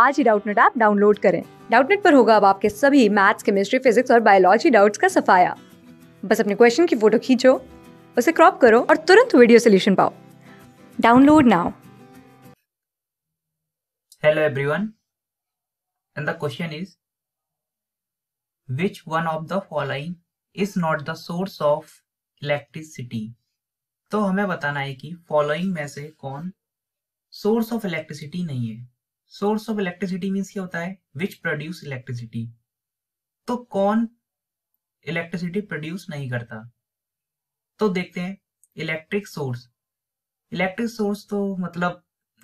आज ही Doubtnut app download करें डाउटनेट पर होगा अब आपके सभी मैथ्स केमिस्ट्री फिजिक्स और बायोलॉजी डाउट्स का सफाया बस अपने क्वेश्चन की फोटो खींचो उसे क्रॉप करो और तुरंत वीडियो सोल्यूशन पाओ download now hello everyone and the question is which one of the following is not the source of electricity तो हमें बताना है कि फॉलोइंग में से कौन सोर्स ऑफ इलेक्ट्रिसिटी नहीं है सोर्स ऑफ इलेक्ट्रिसिटी मीन्स क्या होता है विच प्रोड्यूस इलेक्ट्रिसिटी तो कौन इलेक्ट्रिसिटी प्रोड्यूस नहीं करता तो देखते हैं इलेक्ट्रिक सोर्स इलेक्ट्रिक सोर्स तो मतलब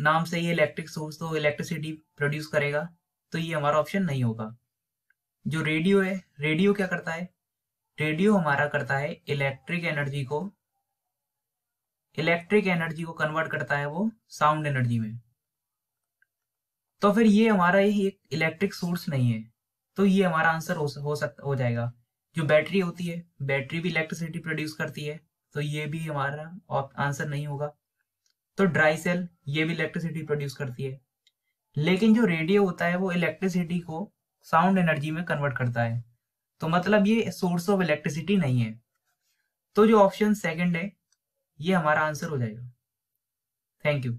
नाम से ही इलेक्ट्रिक सोर्स तो इलेक्ट्रिसिटी प्रोड्यूस करेगा तो ये हमारा ऑप्शन नहीं होगा जो रेडियो है रेडियो क्या करता है रेडियो हमारा करता है इलेक्ट्रिक एनर्जी को इलेक्ट्रिक एनर्जी को कन्वर्ट करता है वो साउंड एनर्जी में तो फिर ये हमारा ये एक इलेक्ट्रिक सोर्स नहीं है तो ये हमारा आंसर हो, हो सकता हो जाएगा जो बैटरी होती है बैटरी भी इलेक्ट्रिसिटी प्रोड्यूस करती है तो ये भी हमारा आंसर नहीं होगा तो ड्राई सेल ये भी इलेक्ट्रिसिटी प्रोड्यूस करती है लेकिन जो रेडियो होता है वो इलेक्ट्रिसिटी को साउंड एनर्जी में कन्वर्ट करता है तो मतलब ये सोर्स ऑफ इलेक्ट्रिसिटी नहीं है तो जो ऑप्शन सेकंड है ये हमारा आंसर हो जाएगा थैंक यू